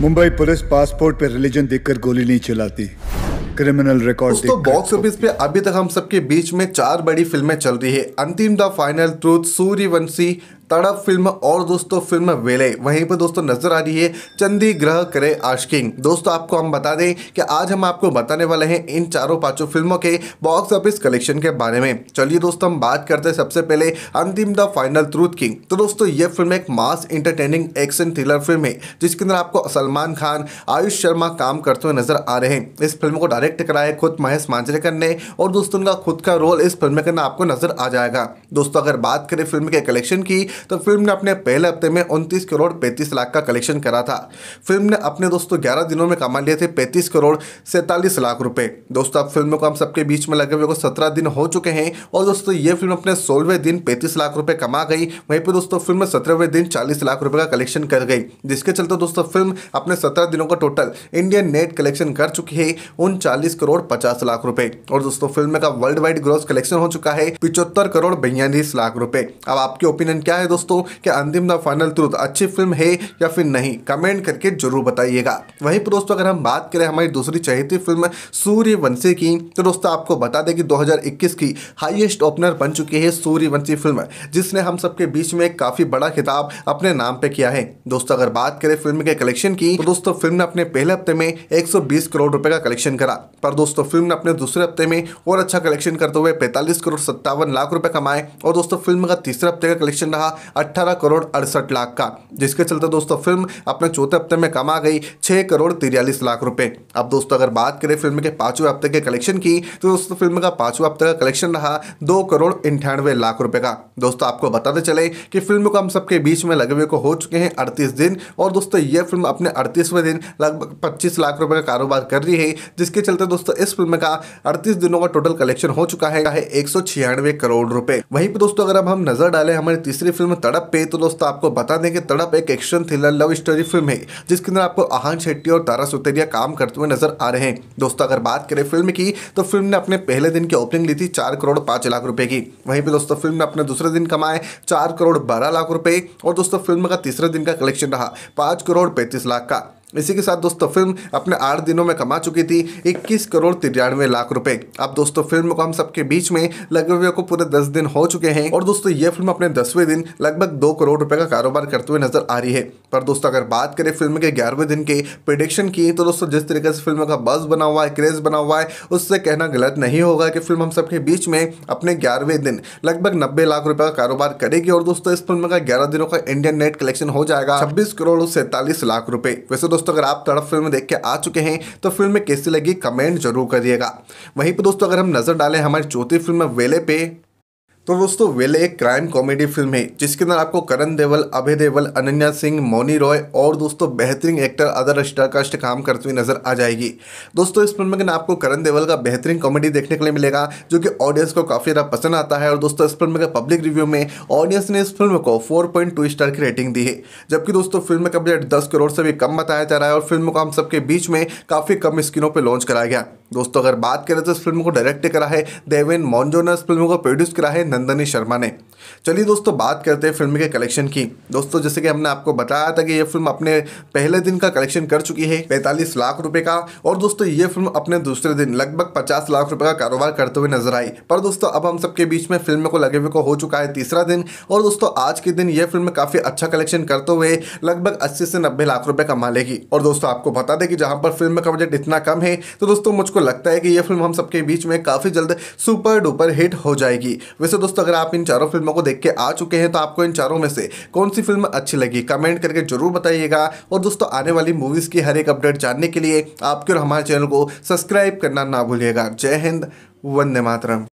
Mumbai police passport पर religion देखकर गोली नहीं चलाती क्रिमिनल रिकॉर्ड दोस्तों बॉक्स ऑफिस पे अभी तक हम सबके बीच में चार बड़ी फिल्में चल रही है अंतिम द फाइनल ट्रूथ सूर्यवंशी तड़प फिल्म और दोस्तों फिल्म वेले वहीं पर दोस्तों नजर आ रही है चंदी ग्रह करे आशकिंग दोस्तों आपको हम बता दें कि आज हम आपको बताने वाले हैं इन चारों पांचों फिल्मों के बॉक्स ऑफिस कलेक्शन के बारे में चलिए दोस्तों हम बात करते हैं सबसे पहले अंतिम द फाइनल ट्रूथ किंग तो दोस्तों ये फिल्म एक mass entertaining action thriller film है जिसके अंदर आपको सलमान खान आयुष शर्मा काम करते हुए नजर आ रहे हैं इस फिल्म को डायरेक्ट कराया खुद महेश मांजरेकर ने और दोस्तों उनका खुद का रोल इस फिल्म के अंदर आपको नजर आ जाएगा दोस्तों अगर बात करें फिल्म के कलेक्शन की तो फिल्म ने अपने पहले हफ्ते में उनतीस करोड़ पैंतीस लाख का कलेक्शन करा था फिल्म ने अपने दोस्तों ग्यारह दिनों में कमा लिए थे पैंतीस करोड़ सैंतालीस लाख रुपये दोस्तों अब फिल्म को हम सबके बीच में लगे हुए को सत्रह दिन हो चुके हैं और दोस्तों ये फिल्म अपने सोलहवें दिन पैंतीस लाख रुपये कमा गई वहीं पर दोस्तों फिल्म सत्रहवें दिन चालीस लाख रुपये का कलेक्शन कर गई जिसके चलते दोस्तों फिल्म अपने सत्रह दिनों का टोटल इंडियन नेट कलेक्शन कर चुकी है उनचालीस करोड़ पचास लाख रुपए और दोस्तों फिल्म का वर्ल्ड वाइड ग्रोथ कलेक्शन हो चुका है पिछहत्तर करोड़ बयालीस लाख रुपए अब आपकी ओपिनियन क्या है दोस्तों कि अंतिम द फाइनल ट्रूथ अच्छी फिल्म है या फिर नहीं कमेंट करके जरूर बताइएगा वहीं पर दोस्तों अगर हम बात करें हमारी दूसरी चहेती फिल्म सूर्यवंशी की तो दोस्तों आपको बता दें कि दो की हाइएस्ट ओपनर बन चुकी है सूर्यवंशी फिल्म जिसने हम सबके बीच में काफ़ी बड़ा खिताब अपने नाम पे किया है दोस्तों अगर बात करें फिल्म के कलेक्शन की तो दोस्तों फिल्म ने अपने पहले हफ्ते में 120 करोड़ रुपए का कलेक्शन करा पर दोस्तों फिल्म ने अपने दूसरे हफ्ते में और अच्छा कलेक्शन करते हुए 45 करोड़ सत्तावन लाख रुपए कमाए और दोस्तों फिल्म का तीसरे हफ्ते का कलेक्शन रहा अट्ठारह करोड़ अड़सठ लाख का जिसके चलते दोस्तों फिल्म अपने चौथे हफ्ते में कमा गई छः करोड़ तिरयालीस लाख रुपये अब दोस्तों अगर बात करें फिल्म के पाँचवें हफ्ते के कलेक्शन की तो दोस्तों फिल्म का पाँचवें हफ्ते का कलेक्शन रहा दो करोड़ अंठानवे लाख रुपये का दोस्तों आपको बताते चले कि फिल्म को हम सबके बीच में लगे हुए को हो चुके हैं अड़तीस दिन और दोस्तों ये फिल्म अपने अड़तीसवें दिन लगभग पच्चीस लाख रुपये का कारोबार कर रही है जिसके चलते दोस्तों इस फिल्म का अड़तीस दिनों का टोटल कलेक्शन हो चुका है एक सौ करोड़ रुपए वहीं पर दोस्तों अगर अब हम नजर डालें हमारी तीसरी फिल्म तड़प पे तो दोस्तों आपको बता दें कि तड़प एक action thriller love story film है जिसके अंदर आपको आहान शेट्टी और तारा सुतेरिया काम करते हुए नजर आ रहे हैं दोस्तों अगर बात करें फिल्म की तो फिल्म ने अपने पहले दिन की ओपनिंग ली थी चार करोड़ पांच लाख रुपए की वहीं पर दोस्तों फिल्म ने अपने दूसरे दिन कमाए चार करोड़ बारह लाख रुपए और दोस्तों फिल्म का तीसरे दिन का कलेक्शन रहा पांच करोड़ पैंतीस लाख का इसी के साथ दोस्तों फिल्म अपने आठ दिनों में कमा चुकी थी 21 करोड़ तिरानवे लाख रुपए अब दोस्तों फिल्म को हम सबके बीच में लगभग को पूरे दस दिन हो चुके हैं और दोस्तों ये फिल्म अपने दसवें दिन लगभग दो करोड़ रुपए का कारोबार करते हुए नजर आ रही है पर दोस्तों अगर बात करें फिल्म के ग्यारहवें दिन के प्रिडिक्शन की तो दोस्तों जिस तरीके से फिल्म का बस बना हुआ है क्रेज बना हुआ है उससे कहना गलत नहीं होगा कि फिल्म हम सबके बीच में अपने ग्यारहवें दिन लगभग नब्बे लाख रुपए का कारोबार करेगी और दोस्तों इस फिल्म का ग्यारह दिनों का इंडियन नेट कलेक्शन हो जाएगा छब्बीस करोड़ सैंतालीस लाख रुपए वैसे दोस्तों दोस्तों अगर आप तड़प फिल्म देख के आ चुके हैं तो फिल्म कैसी लगी कमेंट जरूर करिएगा वहीं पर दोस्तों अगर हम नज़र डालें हमारी चौथी फिल्म वेले पे तो दोस्तों वेल एक क्राइम कॉमेडी फिल्म है जिसके अंदर आपको करण देवल अभय देवल अनन्या सिंह मौनी रॉय और दोस्तों बेहतरीन एक्टर अदर स्टार कास्ट काम करती हुई नजर आ जाएगी दोस्तों इस फिल्म में आपको करण देवल का बेहतरीन कॉमेडी देखने के लिए मिलेगा जो कि ऑडियंस को काफ़ी ज़्यादा पसंद आता है और दोस्तों इस फिल्म के पब्लिक रिव्यू में ऑडियंस ने इस फिल्म को फोर स्टार की रेटिंग दी है जबकि दोस्तों फिल्म का बजट दस करोड़ से भी कम बताया जा रहा है और फिल्म को हम सबके बीच में काफ़ी कम स्क्रीनों पर लॉन्च कराया गया दोस्तों अगर बात करें तो इस फिल्म को डायरेक्ट करा है देवेन मॉन्जो ने इस फिल्म को प्रोड्यूस करा है नंदनी शर्मा ने चलिए दोस्तों बात करते हैं फिल्म के कलेक्शन की दोस्तों जैसे कि हमने आपको बताया था कि यह फिल्म अपने पहले दिन का कलेक्शन कर चुकी है पैंतालीस लाख रुपए का और दोस्तों ये फिल्म अपने दूसरे दिन लगभग पचास लाख रुपए का कारोबार करते हुए नजर आई पर दोस्तों अब हम सबके बीच में फिल्म को लगे हुए को हो चुका है तीसरा दिन और दोस्तों आज के दिन यह फिल्म काफ़ी अच्छा कलेक्शन करते हुए लगभग अस्सी से नब्बे लाख रुपए कमा लेगी और दोस्तों आपको बता दें कि जहां पर फिल्म का बजट इतना कम है तो दोस्तों मुझको लगता है कि ये फिल्म हम सबके बीच में काफ़ी जल्द सुपर डुपर हिट हो जाएगी वैसे दोस्तों अगर आप इन चारों फिल्मों को देख के आ चुके हैं तो आपको इन चारों में से कौन सी फिल्म अच्छी लगी कमेंट करके जरूर बताइएगा और दोस्तों आने वाली मूवीज़ की हर एक अपडेट जानने के लिए आपके और हमारे चैनल को सब्सक्राइब करना ना भूलिएगा जय हिंद वंदे मातरम